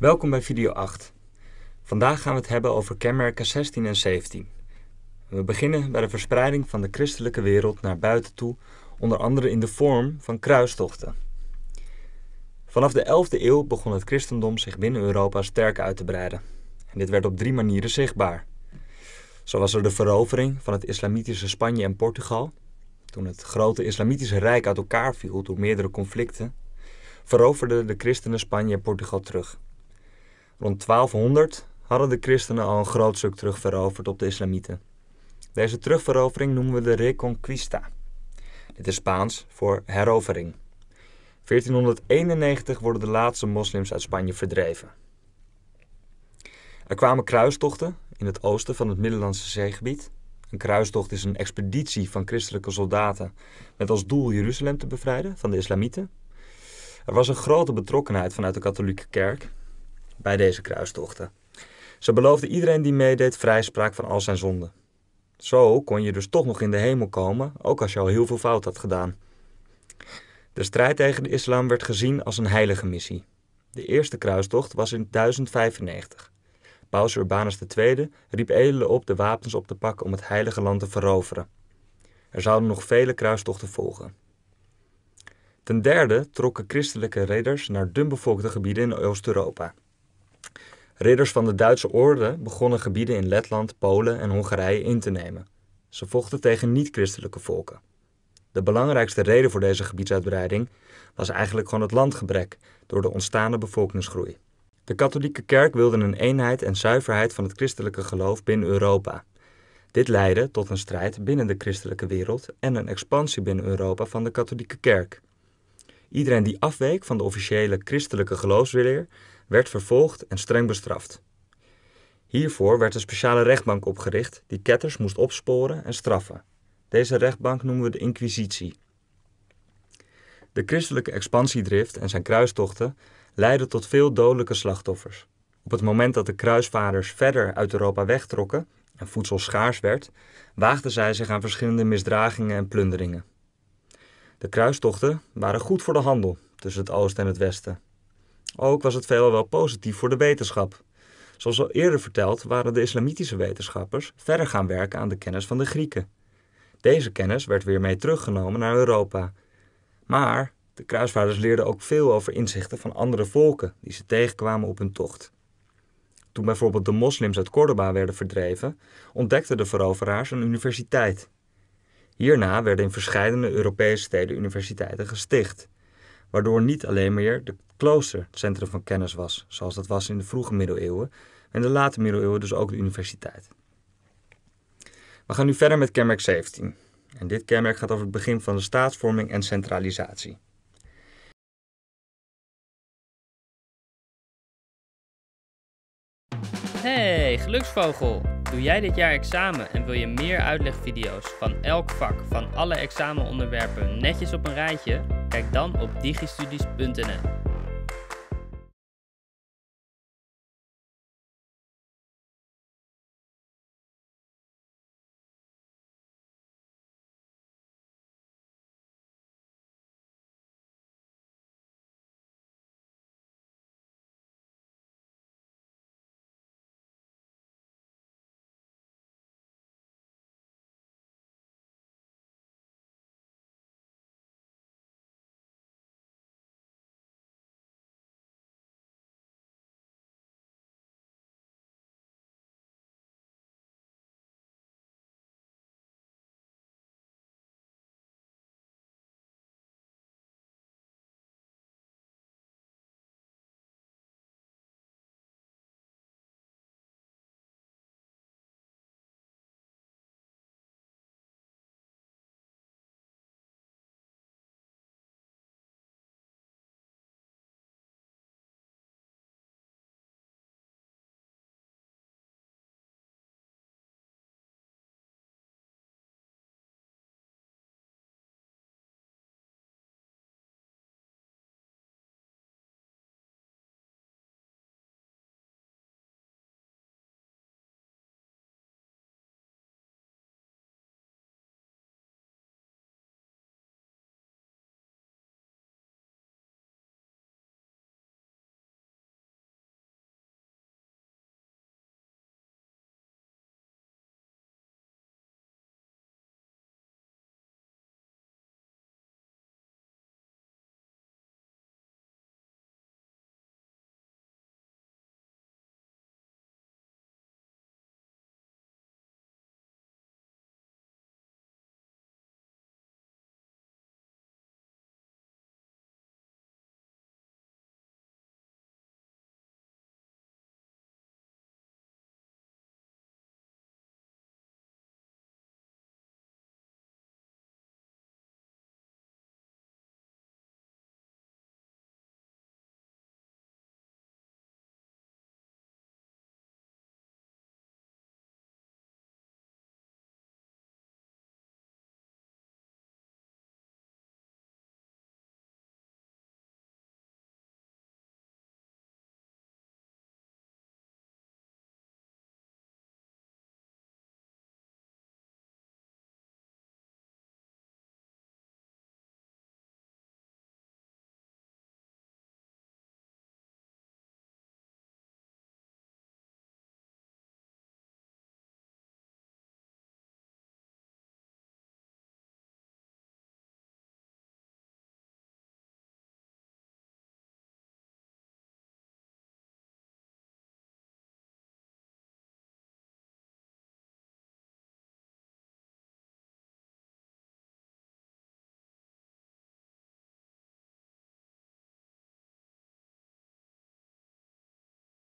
Welkom bij video 8. Vandaag gaan we het hebben over kenmerken 16 en 17. We beginnen bij de verspreiding van de christelijke wereld naar buiten toe, onder andere in de vorm van kruistochten. Vanaf de 11e eeuw begon het christendom zich binnen Europa sterk uit te breiden. En dit werd op drie manieren zichtbaar. Zo was er de verovering van het islamitische Spanje en Portugal, toen het grote islamitische rijk uit elkaar viel door meerdere conflicten, veroverden de christenen Spanje en Portugal terug. Rond 1200 hadden de christenen al een groot stuk terugveroverd op de islamieten. Deze terugverovering noemen we de Reconquista. Dit is Spaans voor herovering. 1491 worden de laatste moslims uit Spanje verdreven. Er kwamen kruistochten in het oosten van het Middellandse zeegebied. Een kruistocht is een expeditie van christelijke soldaten met als doel Jeruzalem te bevrijden van de islamieten. Er was een grote betrokkenheid vanuit de katholieke kerk bij deze kruistochten. Ze beloofde iedereen die meedeed vrijspraak van al zijn zonden. Zo kon je dus toch nog in de hemel komen, ook als je al heel veel fout had gedaan. De strijd tegen de islam werd gezien als een heilige missie. De eerste kruistocht was in 1095. Paus Urbanus II riep edelen op de wapens op te pakken om het heilige land te veroveren. Er zouden nog vele kruistochten volgen. Ten derde trokken christelijke ridders naar dunbevolkte gebieden in Oost-Europa. Ridders van de Duitse orde begonnen gebieden in Letland, Polen en Hongarije in te nemen. Ze vochten tegen niet-christelijke volken. De belangrijkste reden voor deze gebiedsuitbreiding was eigenlijk gewoon het landgebrek door de ontstaande bevolkingsgroei. De katholieke kerk wilde een eenheid en zuiverheid van het christelijke geloof binnen Europa. Dit leidde tot een strijd binnen de christelijke wereld en een expansie binnen Europa van de katholieke kerk. Iedereen die afweek van de officiële christelijke geloofsleer werd vervolgd en streng bestraft. Hiervoor werd een speciale rechtbank opgericht die ketters moest opsporen en straffen. Deze rechtbank noemen we de Inquisitie. De christelijke expansiedrift en zijn kruistochten leidden tot veel dodelijke slachtoffers. Op het moment dat de kruisvaders verder uit Europa wegtrokken en voedsel schaars werd, waagden zij zich aan verschillende misdragingen en plunderingen. De kruistochten waren goed voor de handel tussen het oosten en het westen. Ook was het veelal wel positief voor de wetenschap. Zoals al eerder verteld waren de islamitische wetenschappers verder gaan werken aan de kennis van de Grieken. Deze kennis werd weer mee teruggenomen naar Europa. Maar de kruisvaarders leerden ook veel over inzichten van andere volken die ze tegenkwamen op hun tocht. Toen bijvoorbeeld de moslims uit Cordoba werden verdreven, ontdekten de veroveraars een universiteit Hierna werden in verschillende Europese steden universiteiten gesticht, waardoor niet alleen meer de klooster het centrum van kennis was, zoals dat was in de vroege middeleeuwen, en de late middeleeuwen dus ook de universiteit. We gaan nu verder met kenmerk 17. En dit kenmerk gaat over het begin van de staatsvorming en centralisatie. Hey, geluksvogel! Doe jij dit jaar examen en wil je meer uitlegvideo's van elk vak van alle examenonderwerpen netjes op een rijtje? Kijk dan op digistudies.nl.